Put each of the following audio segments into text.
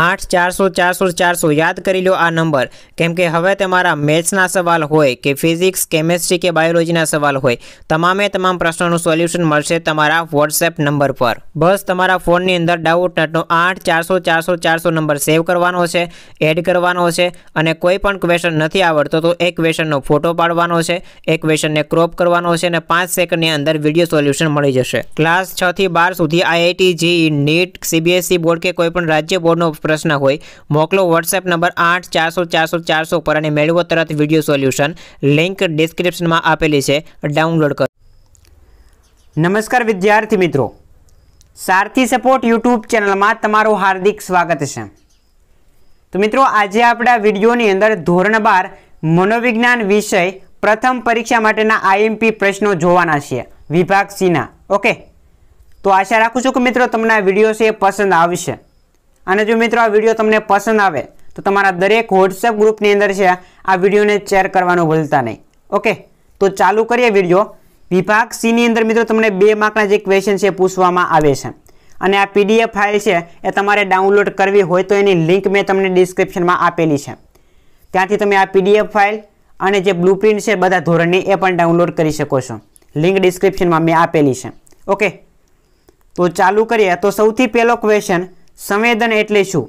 આઠ ચારસો ચારસો ચારસો યાદ કરી લો આ નંબર કેમ કે હવે તમારા મેથ્સના સવાલ હોય કે ફિઝિક્સ કેમેસ્ટ્રી કે બાયોલોજીના સવાલ હોય તમામે તમામ પ્રશ્નોનું સોલ્યુશન મળશે તમારા વોટ્સએપ નંબર પર બસ તમારા ફોનની અંદર ડાઉટ નટનો આઠ ચારસો ચારસો ચારસો નંબર સેવ કરવાનો છે એડ કરવાનો છે અને કોઈ પણ ક્વેશ્ચન નથી આવડતો તો એ ક્વેશ્ચનનો ફોટો પાડવાનો છે એ ક્વેશ્ચનને ક્રોપ કરવાનો છે અને પાંચ સેકન્ડની અંદર વિડીયો સોલ્યુશન મળી જશે ક્લાસ છથી બાર સુધી IIT JEE NEET CBSE board કે કોઈપણ રાજ્ય બોર્ડનો પ્રશ્ન હોય મોકલો વોટ્સએપ નંબર આઠ ચારસો ચારસો ચારસો પર અને મેળવો તરત વિડીયો સોલ્યુશન લિંક ડિસ્ક્રિપ્શનમાં આપેલી છે ડાઉનલોડ કરો નમસ્કાર વિદ્યાર્થી મિત્રો સારથી સપોર્ટ યુટ્યુબ ચેનલમાં તમારું હાર્દિક સ્વાગત છે તો મિત્રો આજે આપણા આ વિડીયોની અંદર ધોરણ બાર મનોવિજ્ઞાન વિષય પ્રથમ પરીક્ષા માટેના આઈએમપી પ્રશ્નો જોવાના છીએ વિભાગ સીના ઓકે તો આશા રાખું છું કે મિત્રો તમને આ વિડીયો છે એ પસંદ આવશે અને જો મિત્રો આ વિડીયો તમને પસંદ આવે તો તમારા દરેક વોટ્સએપ ગ્રુપની અંદર છે આ વિડીયોને શેર કરવાનું ભૂલતા નહીં ઓકે તો ચાલુ કરીએ વિડીયો વિભાગ સીની અંદર મિત્રો તમને બે માર્કના જે ક્વેશ્ચન છે પૂછવામાં આવે છે અને આ પીડીએફ ફાઇલ છે એ તમારે ડાઉનલોડ કરવી હોય તો એની લિંક મેં તમને ડિસ્ક્રિપ્શનમાં આપેલી છે ત્યાંથી તમે આ પીડીએફ ફાઇલ અને જે બ્લુપ્રિન્ટ છે બધા ધોરણની એ પણ ડાઉનલોડ કરી શકો છો લિંક ડિસ્ક્રિપ્શનમાં મેં આપેલી છે ઓકે તો ચાલુ કરીએ તો સૌથી પહેલો ક્વેશ્ચન સંવેદન એટલે શું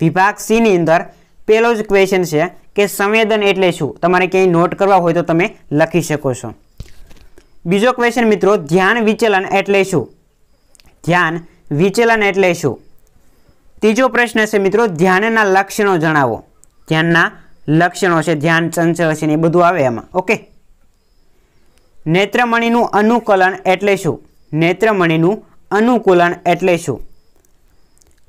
વિભાગ સીની અંદર પહેલો જ ક્વેશ્ચન છે કે સંવેદન એટલે શું તમારે ક્યાંય નોટ કરવા હોય તો તમે લખી શકો છો બીજો ક્વેશ્ચન મિત્રો ધ્યાન વિચલન એટલે શું ધ્યાન વિચલન એટલે શું ત્રીજો પ્રશ્ન છે મિત્રો ધ્યાનના લક્ષણો જણાવો ધ્યાનના લક્ષણો છે ધ્યાન ચંચળ છે ને એ બધું આવે એમાં ઓકે નેત્રમણીનું અનુકૂલન એટલે શું નેત્રમણીનું અનુકૂલન એટલે શું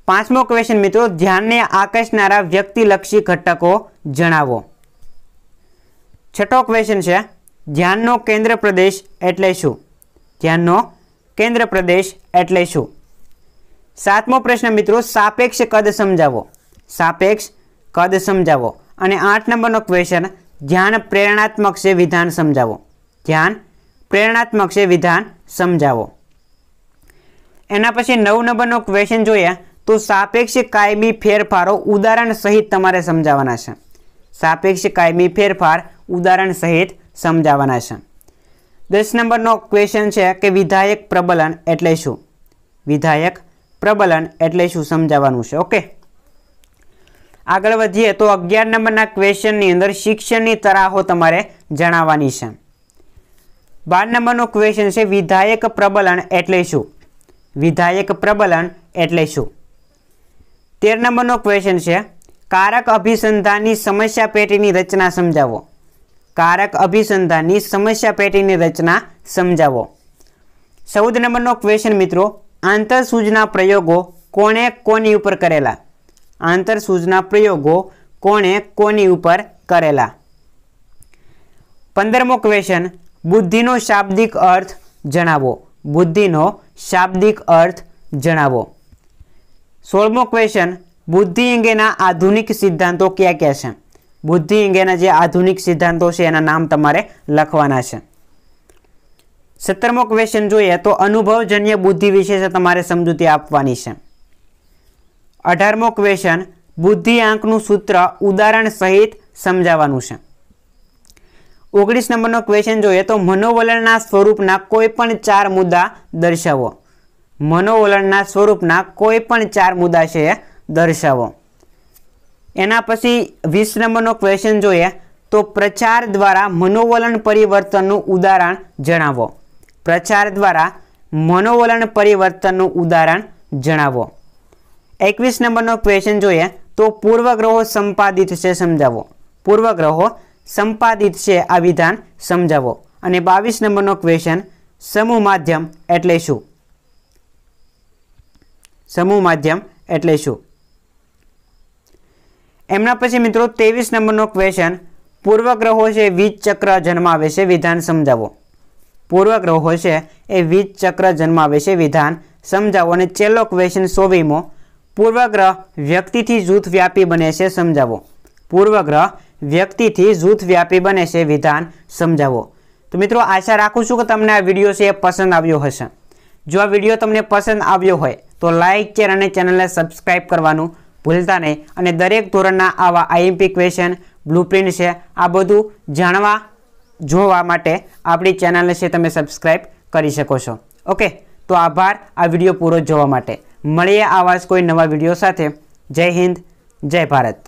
પાંચમો ક્વેશ્ચન મિત્રો ધ્યાનને આકર્ષનારા વ્યક્તિલક્ષી ઘટકો જણાવો છઠ્ઠો ક્વેશ્ચન છે ધ્યાનનો કેન્દ્ર પ્રદેશ એટલે શું ધ્યાનનો કેન્દ્ર પ્રદેશ એટલે શું સાતમો પ્રશ્ન મિત્રો સાપેક્ષ કદ સમજાવો સાપેક્ષ કદ સમજાવો અને આઠ નંબરનો ક્વેશ્ચન ધ્યાન પ્રેરણાત્મક છે વિધાન સમજાવો ધ્યાન પ્રેરણાત્મક છે વિધાન સમજાવો એના પછી નવ નંબરનો ક્વેશ્ચન જોઈએ તો સાપેક્ષ કાયમી ફેરફારો ઉદાહરણ સહિત તમારે સમજાવવાના છે સાપેક્ષ કાયમી ફેરફાર ઉદાહરણ સહિત સમજાવવાના છે દસ નંબરનો ક્વેશ્ચન છે કે વિધાયક પ્રબલન એટલે શું વિધાયક પ્રબલન એટલે શું સમજાવવાનું છે ઓકે આગળ વધીએ તો અગિયાર નંબરના ક્વેશ્ચનની અંદર શિક્ષણની તરાહો તમારે જણાવવાની છે બાર નંબરનો ક્વેશ્ચન છે વિધાયક પ્રબલન એટલે શું વિધાયક પ્રબલન એટલે શું તેર નંબરનો ક્વેશ્ચન છે કારક અભિસંધાનની સમસ્યા પેટીની રચના સમજાવો કારક અભિસંધાનની સમસ્યા પેટીની રચના સમજાવો ચૌદ નંબરનો ક્વેશ્ચન મિત્રો આંતરસૂજના પ્રયોગો કોણે કોની ઉપર કરેલા આંતરસૂજના પ્રયોગો કોણે કોની ઉપર કરેલા પંદરમો ક્વેશ્ચન બુદ્ધિનો શાબ્દિક અર્થ જણાવો બુદ્ધિનો શાબ્દિક અર્થ જણાવો સોળમો ક્વેશ્ચન બુદ્ધિ અંગેના આધુનિક સિદ્ધાંતો કયા ક્યાં છે બુદ્ધિ અંગેના જે આધુનિક સિદ્ધાંતો છે એના નામ તમારે લખવાના છે સત્તરમો ક્વેશ્ચન જોઈએ તો અનુભવજન્ય બુદ્ધિ વિશે તમારે સમજૂતી આપવાની છે અઢારમો ક્વેશ્ચન આંકનું સૂત્ર ઉદાહરણ સહિત સમજાવવાનું છે ઓગણીસ નંબરનો ક્વેશ્ચન જોઈએ તો મનોવલણના સ્વરૂપના કોઈ પણ ચાર મુદ્દા દર્શાવો મનોવલણના સ્વરૂપના કોઈ પણ ચાર મુદ્દા છે દર્શાવો એના પછી વીસ નંબરનો ક્વેશ્ચન જોઈએ તો પ્રચાર દ્વારા મનોવલણ પરિવર્તનનું ઉદાહરણ જણાવો પ્રચાર દ્વારા મનોવલણ પરિવર્તનનું ઉદાહરણ જણાવો એકવીસ નંબરનો ક્વેશ્ચન જોઈએ તો પૂર્વગ્રહો સંપાદિત છે સમજાવો પૂર્વગ્રહો સંપાદિત છે આ વિધાન સમજાવો અને બાવીસ નંબરનો ક્વેશ્ચન સમૂહ માધ્યમ એટલે શું સમૂહ માધ્યમ એટલે શું એમના પછી મિત્રો ત્રેવીસ નંબરનો ક્વેશ્ચન પૂર્વગ્રહો છે વીજ ચક્ર જન્માવે છે વિધાન સમજાવો પૂર્વગ્રહો છે એ વીજ ચક્ર જન્માવે છે વિધાન સમજાવો અને છેલ્લો ક્વેશ્ચન સોવીમો પૂર્વગ્રહ વ્યક્તિથી જૂથ વ્યાપી બને છે સમજાવો પૂર્વગ્રહ વ્યક્તિથી જૂથ વ્યાપી બને છે વિધાન સમજાવો તો મિત્રો આશા રાખું છું કે તમને આ વિડીયો છે એ પસંદ આવ્યો હશે જો આ વિડીયો તમને પસંદ આવ્યો હોય તો લાઇક શેર અને ચેનલને સબસ્ક્રાઇબ કરવાનું ભૂલતા નહીં અને દરેક ધોરણના આવા આઈએમપી ક્વેશ્ચન બ્લુપ્રિન્ટ છે આ બધું જાણવા જોવા માટે આપણી ચેનલને છે તમે સબસ્ક્રાઇબ કરી શકો છો ઓકે તો આભાર આ વિડીયો પૂરો જોવા માટે મળીએ આવા કોઈ નવા વિડીયો સાથે જય હિન્દ જય ભારત